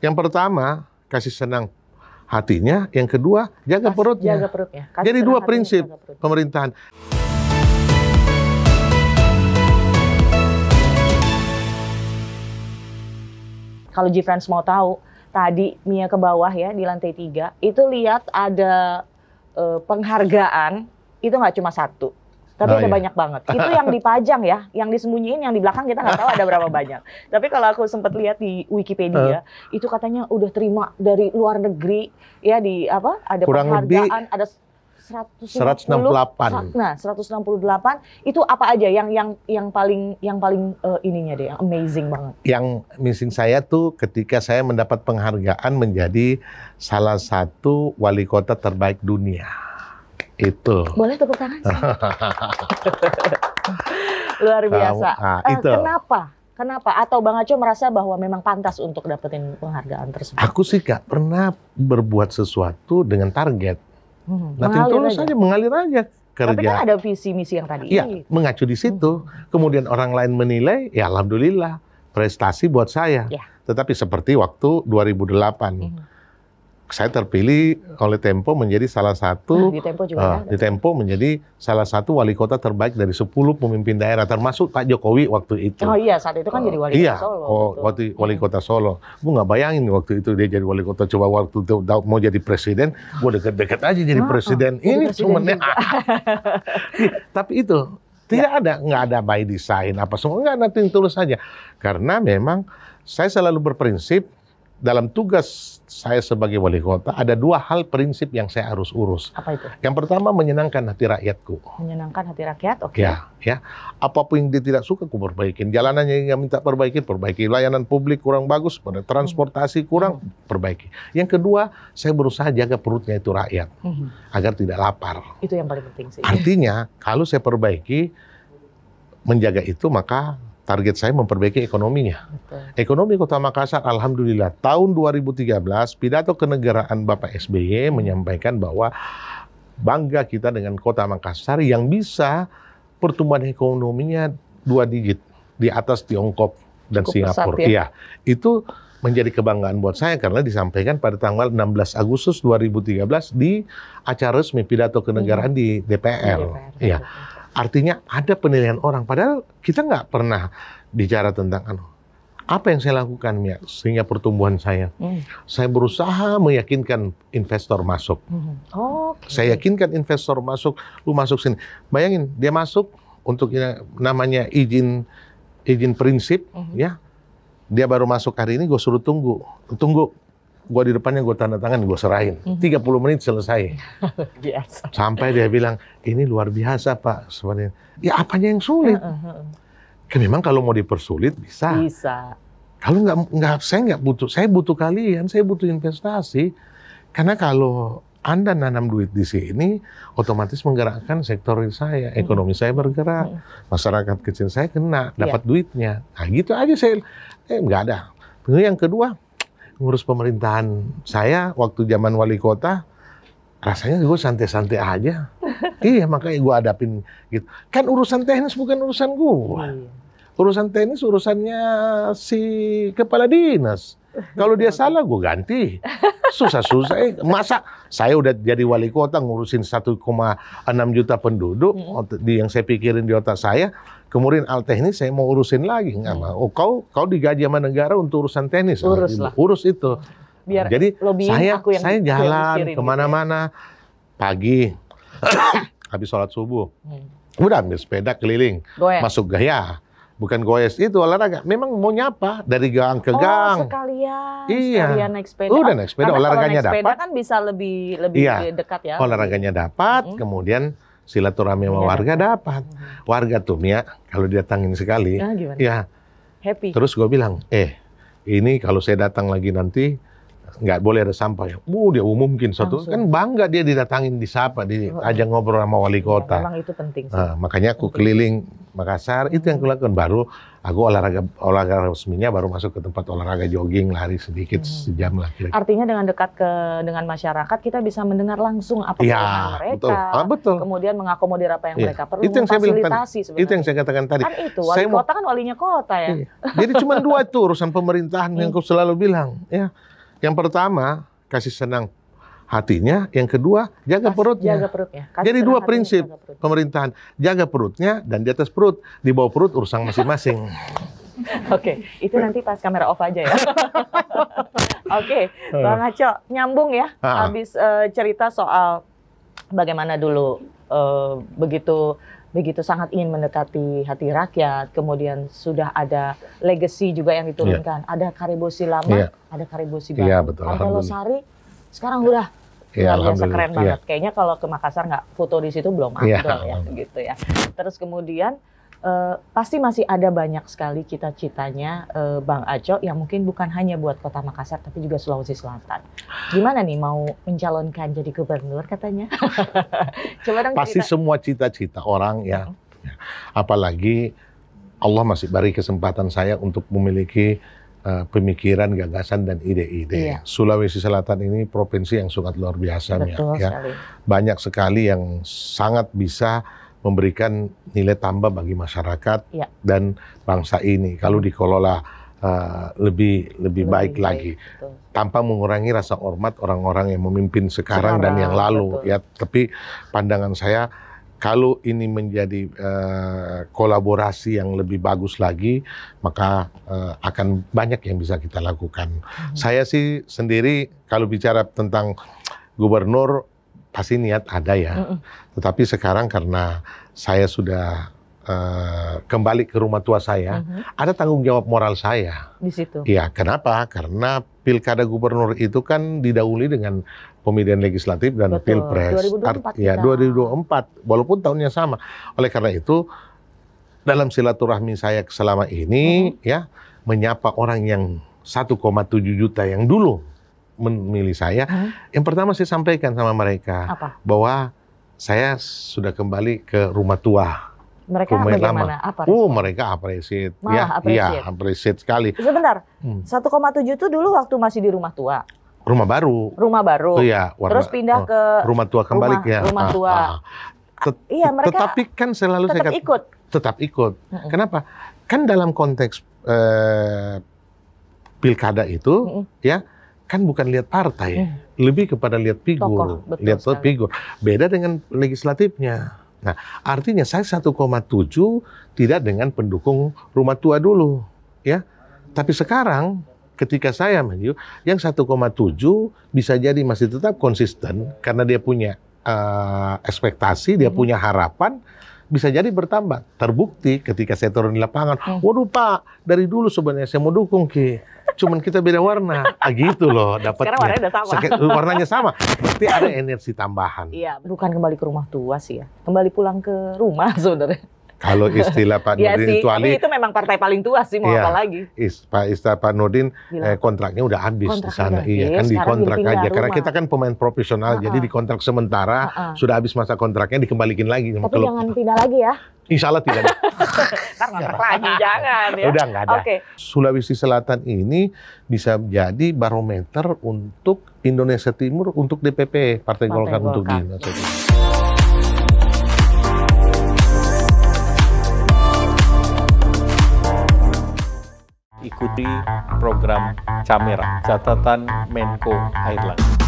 Yang pertama, kasih senang hatinya. Yang kedua, jaga kasih, perutnya. Jaga perutnya. Kasih Jadi dua prinsip pemerintahan. Kalau G-Friends mau tahu, tadi Mia ke bawah ya di lantai tiga, itu lihat ada e, penghargaan, itu nggak cuma satu tapi oh, ada iya. banyak banget. Itu yang dipajang ya, yang disembunyiin, yang di belakang kita nggak tahu ada berapa banyak. Tapi kalau aku sempat lihat di Wikipedia, uh. itu katanya udah terima dari luar negeri ya di apa? Ada Kurang penghargaan, lebih... ada 168. nah, 168 itu apa aja yang yang yang paling yang paling uh, ininya deh, amazing banget. Yang missing saya tuh ketika saya mendapat penghargaan menjadi salah satu wali kota terbaik dunia. Itu. Boleh tepuk tangan? Luar biasa. Nah, itu. Kenapa? Kenapa? Atau Bang Aco merasa bahwa memang pantas untuk dapetin penghargaan tersebut? Aku sih gak pernah berbuat sesuatu dengan target. Hmm, Nanti terus aja, mengalir aja. Kerja. Tapi kan ada visi misi yang tadi. Iya, mengacu di situ. Hmm. Kemudian orang lain menilai, ya alhamdulillah prestasi buat saya. Ya. Tetapi seperti waktu 2008, hmm saya terpilih oleh Tempo menjadi salah satu nah, di Tempo juga uh, di Tempo menjadi salah satu wali kota terbaik dari 10 pemimpin daerah termasuk Pak Jokowi waktu itu. Oh iya saat itu kan uh, jadi wali iya, kota Solo. Iya, waktu hmm. wali kota Solo. Gue nggak bayangin waktu itu dia jadi wali kota coba waktu itu mau jadi presiden, gue deket-deket aja jadi oh, presiden. Oh, Ini cuma ya. iya, Tapi itu tidak ya. ada nggak ada by design apa semua nggak nanti tulus saja karena memang saya selalu berprinsip dalam tugas saya sebagai wali kota ada dua hal prinsip yang saya harus urus. Apa itu? Yang pertama menyenangkan hati rakyatku. Menyenangkan hati rakyat, oke. Okay. Ya, ya. Apapun yang dia tidak suka, ku perbaikin. Jalanannya yang minta perbaikin, perbaiki. Layanan publik kurang bagus, transportasi hmm. kurang, hmm. perbaiki. Yang kedua, saya berusaha jaga perutnya itu rakyat hmm. agar tidak lapar. Itu yang paling penting sih. Artinya, kalau saya perbaiki, menjaga itu maka target saya memperbaiki ekonominya. Betul. Ekonomi Kota Makassar, alhamdulillah, tahun 2013 pidato kenegaraan Bapak SBY menyampaikan bahwa bangga kita dengan Kota Makassar yang bisa pertumbuhan ekonominya dua digit di atas Tiongkok dan Cukup Singapura. Pesat, ya? Iya, itu menjadi kebanggaan buat saya karena disampaikan pada tanggal 16 Agustus 2013 di acara resmi pidato kenegaraan hmm. di DPR. Ya. Artinya ada penilaian orang. Padahal kita nggak pernah bicara tentang anu, Apa yang saya lakukan ya sehingga pertumbuhan saya? Hmm. Saya berusaha meyakinkan investor masuk. Hmm. Oh, okay. Saya yakinkan investor masuk, lu masuk sini. Bayangin dia masuk untuk ya, namanya izin izin prinsip hmm. ya. Dia baru masuk hari ini, gue suruh tunggu, tunggu gue di depannya gue tanda tangan gue serahin. Mm -hmm. 30 menit selesai. biasa. Sampai dia bilang ini luar biasa pak sebenarnya. Ya apanya yang sulit? Ya, memang kalau mau dipersulit bisa. Bisa. Kalau nggak nggak saya nggak butuh saya butuh kalian saya butuh investasi karena kalau anda nanam duit di sini, otomatis menggerakkan sektor saya, mhm. ekonomi saya bergerak, mhm. masyarakat kecil saya kena, iya. dapat yeah. duitnya. Nah gitu aja saya, eh nggak ada. Yang kedua, ngurus pemerintahan saya waktu zaman wali kota rasanya gue santai-santai aja. iya makanya gue adapin gitu. Kan urusan teknis bukan urusan gue. Iya. Urusan teknis urusannya si kepala dinas. Kalau dia salah gue ganti. Susah-susah. Eh, masa saya udah jadi wali kota ngurusin 1,6 juta penduduk di yang saya pikirin di otak saya Kemudian al teknis saya mau urusin lagi nggak hmm. mau. Oh kau kau digaji sama negara untuk urusan teknis. Ah, Urus lah. Urus itu. Biar Jadi saya aku yang saya jalan ya. kemana-mana ya. pagi habis sholat subuh. Hmm. Udah ambil sepeda keliling. Goyang. Masuk gaya bukan goes itu olahraga. Memang mau nyapa dari gang ke oh, gang. Oh, sekalian. Iya. Sekalian naik sepeda. Udah naik sepeda, Karena olahraganya naik sepeda dapat. kan bisa lebih lebih iya. dekat ya. Olahraganya dapat, hmm. kemudian silaturahmi sama iya. warga dapat. Mm-hmm. Warga tuh Mia kalau datangin sekali, nah, ya happy. Terus gue bilang, eh ini kalau saya datang lagi nanti nggak boleh ada sampah ya. Uh, dia umumkin satu Langsung. kan bangga dia didatangin disapa di ajang ngobrol sama wali iya, kota. Ya, itu penting. Sih. Nah, makanya aku penting. keliling Makassar itu yang aku baru aku olahraga olahraga resminya baru masuk ke tempat olahraga jogging lari sedikit hmm. sejam lah. Kira -kira. Artinya dengan dekat ke dengan masyarakat kita bisa mendengar langsung apa ya, mereka. Betul. Ah, betul. Kemudian mengakomodir apa yang ya. mereka perlu. Itu yang saya bilang Itu yang saya katakan tadi. Kan itu wali saya kota mau, kan walinya kota ya. Iya. Jadi cuma dua itu urusan pemerintahan yang iya. aku selalu bilang ya yang pertama, kasih senang hatinya, yang kedua jaga Kas, perutnya. Jaga perutnya. Kasih Jadi dua prinsip jaga pemerintahan, jaga perutnya dan di atas perut, di bawah perut urusan masing-masing. Oke, okay. itu nanti pas kamera off aja ya. Oke, okay. Bang eh. Aco, nyambung ya ah. habis uh, cerita soal bagaimana dulu uh, begitu begitu sangat ingin mendekati hati rakyat, kemudian sudah ada legacy juga yang diturunkan. Yeah. Ada karibosi lama, yeah. ada karibosi baru. Yeah, betul. Losari sekarang udah Ya, luar biasa keren iya. banget. Kayaknya kalau ke Makassar nggak foto di situ belum iya. ada ya, ya gitu ya. Terus kemudian uh, pasti masih ada banyak sekali cita-citanya uh, Bang Aco yang mungkin bukan hanya buat Kota Makassar tapi juga Sulawesi Selatan. Gimana nih mau mencalonkan jadi gubernur katanya? Coba dong Pasti cerita. semua cita-cita orang ya. ya. Apalagi Allah masih beri kesempatan saya untuk memiliki uh, pemikiran, gagasan dan ide-ide. Iya. Sulawesi Selatan ini provinsi yang sangat luar biasa Betul ya. Banyak sekali yang sangat bisa memberikan nilai tambah bagi masyarakat ya. dan bangsa ini kalau dikelola uh, lebih lebih, lebih baik, baik lagi betul. tanpa mengurangi rasa hormat orang-orang yang memimpin sekarang, sekarang dan yang lalu betul. ya tapi pandangan saya kalau ini menjadi uh, kolaborasi yang lebih bagus lagi, maka uh, akan banyak yang bisa kita lakukan. Hmm. Saya sih sendiri kalau bicara tentang gubernur, pasti niat ada ya. Uh-uh. Tetapi sekarang karena saya sudah Uh, kembali ke rumah tua saya, uh-huh. ada tanggung jawab moral saya. Di situ. Iya, kenapa? Karena pilkada gubernur itu kan didahului dengan pemilihan legislatif dan Betul. pilpres. 2024. Art, ya, kita. 2024. Walaupun tahunnya sama. Oleh karena itu, dalam silaturahmi saya selama ini, uh-huh. ya menyapa orang yang 1,7 juta yang dulu memilih saya, hmm? yang pertama saya sampaikan sama mereka Apa? bahwa saya sudah kembali ke rumah tua. Mereka rumah bagaimana? Lama. Apa? Oh, mereka apresit, Malah ya, Iya, apresit sekali. Sebentar. Hmm. 1,7 itu dulu waktu masih di rumah tua. Rumah baru. Rumah baru. Oh, iya, warna, Terus pindah oh, ke rumah tua kembali rumah, ya. Rumah ah, tua. Ah, ah. Tet ah, iya, mereka tetapi kan selalu tetap saya ikut. Tetap ikut. -hmm. Kenapa? Kan dalam konteks eh, pilkada itu mm -hmm. ya kan bukan lihat partai, hmm. lebih kepada lihat figur, lihat sekali. figur. Beda dengan legislatifnya. Nah, artinya saya 1,7 tidak dengan pendukung rumah tua dulu, ya. Tapi sekarang ketika saya maju, yang 1,7 bisa jadi masih tetap konsisten karena dia punya uh, ekspektasi, dia hmm. punya harapan, bisa jadi bertambah. Terbukti ketika saya turun di lapangan, hmm. waduh Pak, dari dulu sebenarnya saya mau dukung Ki cuman kita beda warna. Ah, gitu loh dapatnya. warnanya udah sama. Sek warnanya sama. Berarti ada energi tambahan. Iya, bukan kembali ke rumah tua sih ya. Kembali pulang ke rumah sebenarnya. Kalau istilah Pak ya Nurdin itu itu memang partai paling tua sih mau ya, apa lagi. Is, Pak istilah Pak Nurdin eh, kontraknya udah habis iya, kan kontrak di sana. Iya, kan dikontrak aja rumah. karena kita kan pemain profesional. uh huh Jadi dikontrak sementara, uh huh sudah habis masa kontraknya dikembalikan lagi. Tapi jangan pindah lagi ya. Insya Allah tidak. ada. lagi, jangan ya. Udah nggak ada. Okay. Sulawesi Selatan ini bisa jadi barometer untuk Indonesia Timur untuk DPP Partai, Golkar, Golkar untuk di Indonesia Timur. ikuti program Camera, catatan Menko Airlangga.